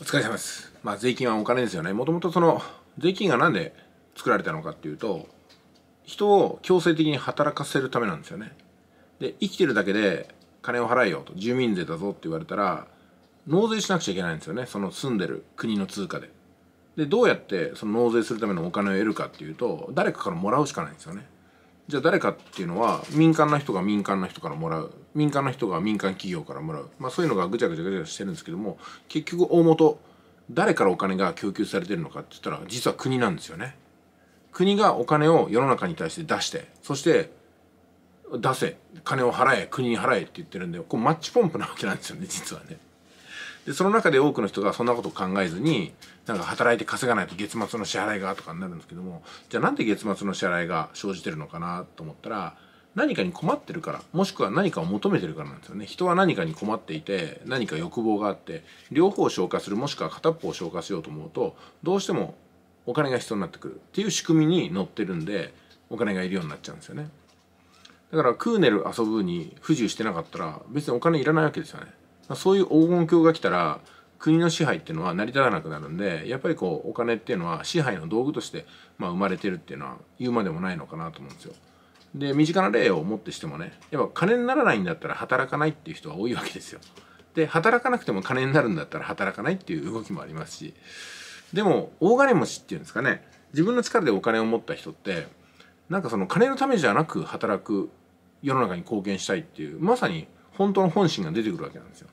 お疲れ様です。まあ、税金はお金ですよね。もともとその、税金がなんで作られたのかっていうと、人を強制的に働かせるためなんですよね。で、生きてるだけで金を払えよと、住民税だぞって言われたら、納税しなくちゃいけないんですよね。その住んでる国の通貨で。で、どうやってその納税するためのお金を得るかっていうと、誰かからもらうしかないんですよね。じゃあ誰かっていうのは民間の人が民間の人からもらう民間の人が民間企業からもらう、まあ、そういうのがぐちゃぐちゃぐちゃしてるんですけども結局大元誰からお金が供給されてるのかって言ったら実は国なんですよね。国がお金を世の中に対して出してそして出せ金を払え国に払えって言ってるんでこうマッチポンプなわけなんですよね実はね。でその中で多くの人がそんなことを考えずになんか働いて稼がないと月末の支払いがとかになるんですけどもじゃあなんで月末の支払いが生じてるのかなと思ったら何かに困ってるからもしくは何かを求めてるからなんですよね人は何かに困っていて何か欲望があって両方を消化するもしくは片っぽを消化しようと思うとどうしてもお金が必要になってくるっていう仕組みに乗ってるんでお金がいるようになっちゃうんですよねだからクーネル遊ぶに不自由してなかったら別にお金いらないわけですよねそういう黄金鏡が来たら国の支配っていうのは成り立たなくなるんでやっぱりこうお金っていうのは支配の道具として、まあ、生まれてるっていうのは言うまでもないのかなと思うんですよ。で身近な例をもってしてもねやっぱ金にならないんだったら働かないっていう人は多いわけですよ。で働かなくても金になるんだったら働かないっていう動きもありますしでも大金持ちっていうんですかね自分の力でお金を持った人ってなんかその金のためじゃなく働く世の中に貢献したいっていうまさに本当の本心が出てくるわけなんですよ。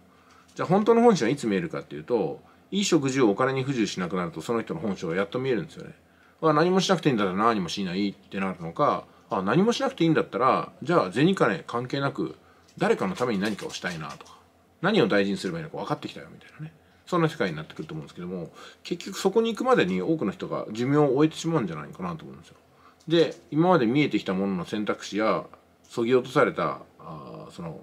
じゃあ本当の本心はいつ見えるかっていうと、いい食事をお金に不自由しなくなるとその人の本性はやっと見えるんですよね。あ何もしなくていいんだったら何もしないってなるのか、あ何もしなくていいんだったら、じゃあ銭金関係なく誰かのために何かをしたいなとか、何を大事にすればいいのか分かってきたよみたいなね。そんな世界になってくると思うんですけども、結局そこに行くまでに多くの人が寿命を終えてしまうんじゃないかなと思うんですよ。で、今まで見えてきたものの選択肢や、そぎ落とされた、あその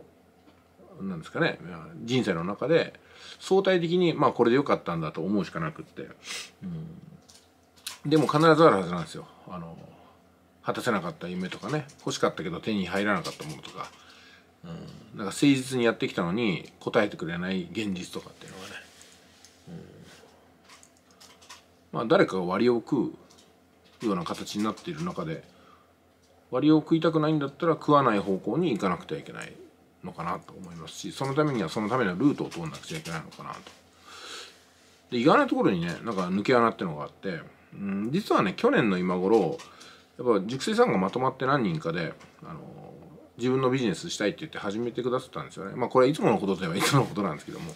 なんですかね人生の中で相対的にまあこれでよかったんだと思うしかなくって、うん、でも必ずあるはずなんですよあの果たせなかった夢とかね欲しかったけど手に入らなかったものとか、うん、なんか誠実にやってきたのに答えてくれない現実とかっていうのがね、うん、まあ誰かが割を食うような形になっている中で割を食いたくないんだったら食わない方向に行かなくてはいけないのかなと思いますしそのためにはそのためのルートを通んなくちゃいけないのかなと。で意外なところにねなんか抜け穴ってのがあって、うん、実はね去年の今頃やっぱ熟成さんがまとまって何人かで、あの自分のビジネスしたいって言って始めてくださったんですよね。まあこれはいつものことといえばいつものことなんですけども。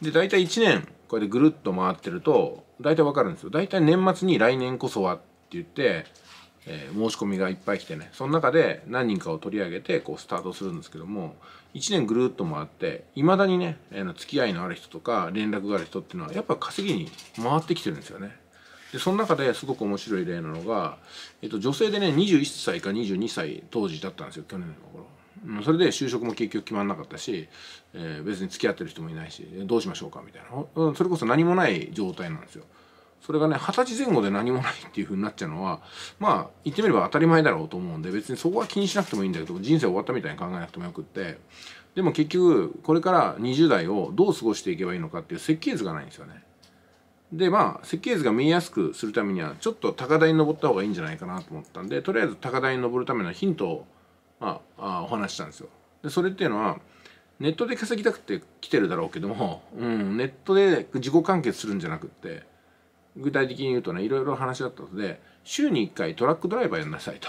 で大体1年これでぐるっと回ってると大体わかるんですよ。大体年末に来年こそはって言ってえー、申し込みがいっぱい来てねその中で何人かを取り上げてこうスタートするんですけども1年ぐるっと回っていまだにね、えー、付き合いのある人とか連絡がある人っていうのはやっぱ稼ぎに回ってきてるんですよね。でその中ですごく面白い例なのが、えっ、ー、と、女性でね21歳か22歳当時だったんですよ去年の頃。それで就職も結局決まんなかったし、えー、別に付き合ってる人もいないしどうしましょうかみたいなそれこそ何もない状態なんですよ。それがね二十歳前後で何もないっていう風になっちゃうのはまあ言ってみれば当たり前だろうと思うんで別にそこは気にしなくてもいいんだけど人生終わったみたいに考えなくてもよくってでも結局これから20代をどう過ごしていけばいいのかっていう設計図がないんですよね。でまあ設計図が見えやすくするためにはちょっと高台に登った方がいいんじゃないかなと思ったんでとりあえず高台に登るためのヒントを、まあ、あお話したんですよ。でそれっていうのはネットで稼ぎたくて来てるだろうけども、うん、ネットで自己完結するんじゃなくって具体的に言うとねいろいろ話だったので週に1回トラックドライバーやんなさいと。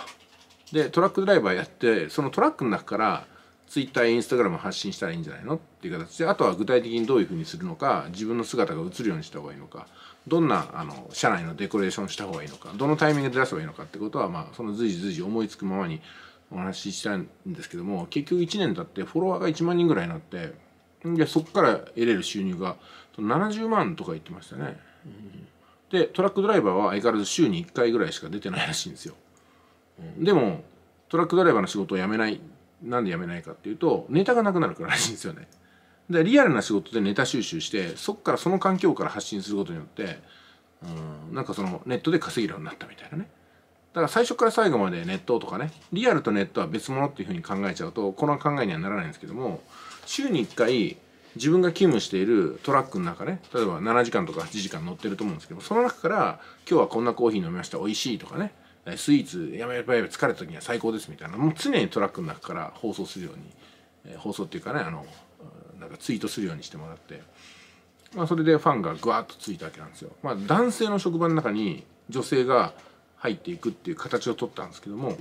でトラックドライバーやってそのトラックの中からツイッターインスタグラム発信したらいいんじゃないのっていう形であとは具体的にどういうふうにするのか自分の姿が映るようにした方がいいのかどんなあの社内のデコレーションした方がいいのかどのタイミングで出せばいいのかってことは、まあ、その随時随時思いつくままにお話ししたんですけども結局1年経ってフォロワーが1万人ぐらいになってでそこから得れる収入が70万とか言ってましたね。うんでトラックドライバーは相変わらず週に1回ぐらいしか出てないらしいんですよ。でもトラックドライバーの仕事を辞めないなんで辞めないかっていうとネタがなくなるかららしいんですよね。でリアルな仕事でネタ収集してそっからその環境から発信することによってうんなんかそのネットで稼げるようになったみたいなね。だから最初から最後までネットとかねリアルとネットは別物っていうふうに考えちゃうとこの考えにはならないんですけども週に1回自分が勤務しているトラックの中ね例えば7時間とか8時間乗ってると思うんですけどその中から「今日はこんなコーヒー飲みました美味しい」とかねスイーツやめやばいやば疲れた時には最高ですみたいなもう常にトラックの中から放送するように放送っていうかねあのなんかツイートするようにしてもらって、まあ、それでファンがぐわっとついたわけなんですよ。まあ、男性の職場の中に女性が入っていくっていう形をとったんですけども、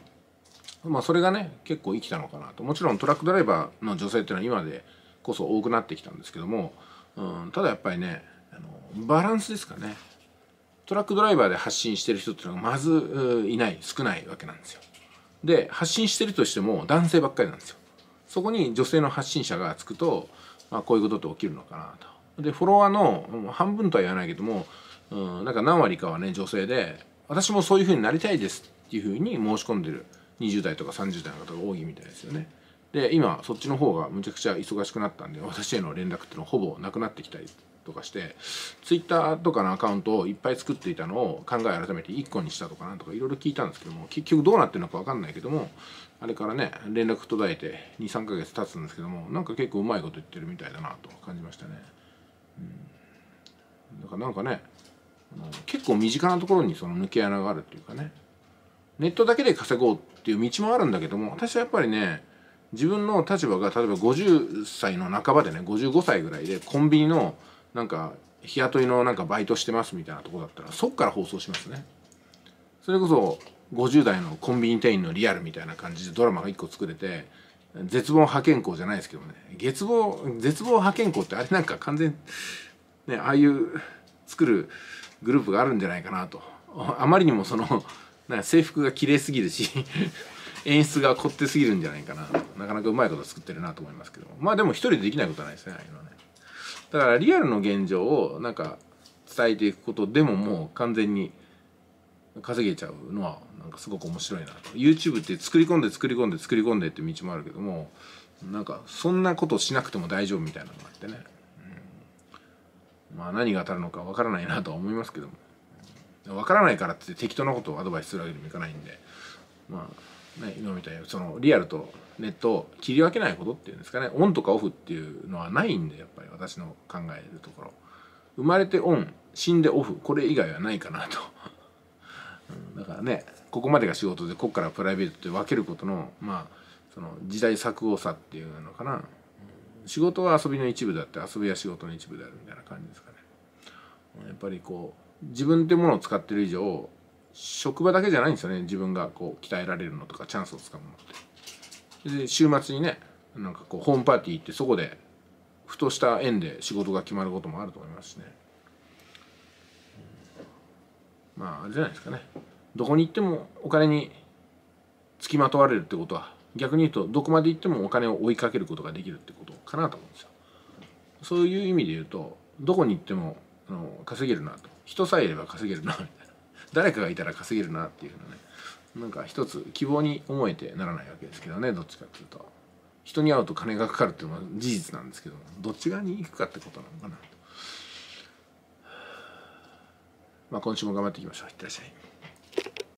まあ、それがね結構生きたのかなともちろんトラックドライバーの女性っていうのは今でこそ多くなってきたんですけども、うん、ただやっぱりねあのバランスですかねトラックドライバーで発信してる人っていうのがまずいない少ないわけなんですよで発信してるとしても男性ばっかりなんですよそこに女性の発信者がつくと、まあ、こういうことって起きるのかなとでフォロワーの半分とは言わないけども、うん、なんか何割かはね女性で私もそういうふうになりたいですっていうふうに申し込んでる20代とか30代の方が多いみたいですよね。で今そっちの方がむちゃくちゃ忙しくなったんで私への連絡っていうのはほぼなくなってきたりとかしてツイッターとかのアカウントをいっぱい作っていたのを考え改めて1個にしたとかなんとかいろいろ聞いたんですけども結局どうなってるのか分かんないけどもあれからね連絡途絶えて23ヶ月経つんですけどもなんか結構うまいこと言ってるみたいだなと感じましたね。うん、だからなんかね結構身近なところにその抜け穴があるっていうかねネットだけで稼ごうっていう道もあるんだけども私はやっぱりね自分の立場が例えば50歳の半ばでね55歳ぐらいでコンビニのなんか日雇いのなんかバイトしてますみたいなとこだったらそっから放送しますねそれこそ50代のコンビニ店員のリアルみたいな感じでドラマが1個作れて絶望派遣校じゃないですけどね絶望絶望派遣校ってあれなんか完全ねああいう作るグループがあるんじゃないかなとあまりにもその制服が綺麗すぎるし演出が凝ってすぎるんじゃないかななかなかうまいこと作ってるなと思いますけどまあでも一人でできないことはないですねああいうのはねだからリアルの現状をなんか伝えていくことでももう完全に稼げちゃうのはなんかすごく面白いなと YouTube って作り込んで作り込んで作り込んでって道もあるけどもなんかそんなことしなくても大丈夫みたいなのがあってね、うん、まあ何が当たるのかわからないなとは思いますけどもわからないからって適当なことをアドバイスするわけにもいかないんでまあね、今みたいにそのリアルとネットを切り分けないことっていうんですかねオンとかオフっていうのはないんでやっぱり私の考えるところ生まれてオン死んでオフこれ以外はないかなと、うん、だからねここまでが仕事でここからプライベートって分けることのまあその時代錯誤さっていうのかな仕事は遊びの一部だって遊びは仕事の一部であるみたいな感じですかねやっぱりこう自分ってものを使ってる以上職場だけじゃないんですよね自分がこう鍛えられるのとかチャンスをつかむのってで週末にねなんかこうホームパーティー行ってそこでふとした縁で仕事が決まることもあると思いますしねまああれじゃないですかねどこに行ってもお金に付きまとわれるってことは逆に言うとどこまで行ってもお金を追いかけることができるってことかなと思うんですよそういう意味で言うとどこに行ってもあの稼げるなと人さえいれば稼げるなみたいな誰かがいたら稼げるなっていうのねなんか一つ希望に思えてならないわけですけどねどっちかっていうと人に会うと金がかかるっていうのは事実なんですけどどっち側に行くかってことなのかなと、まあ、今週も頑張っていきましょういってらっしゃい。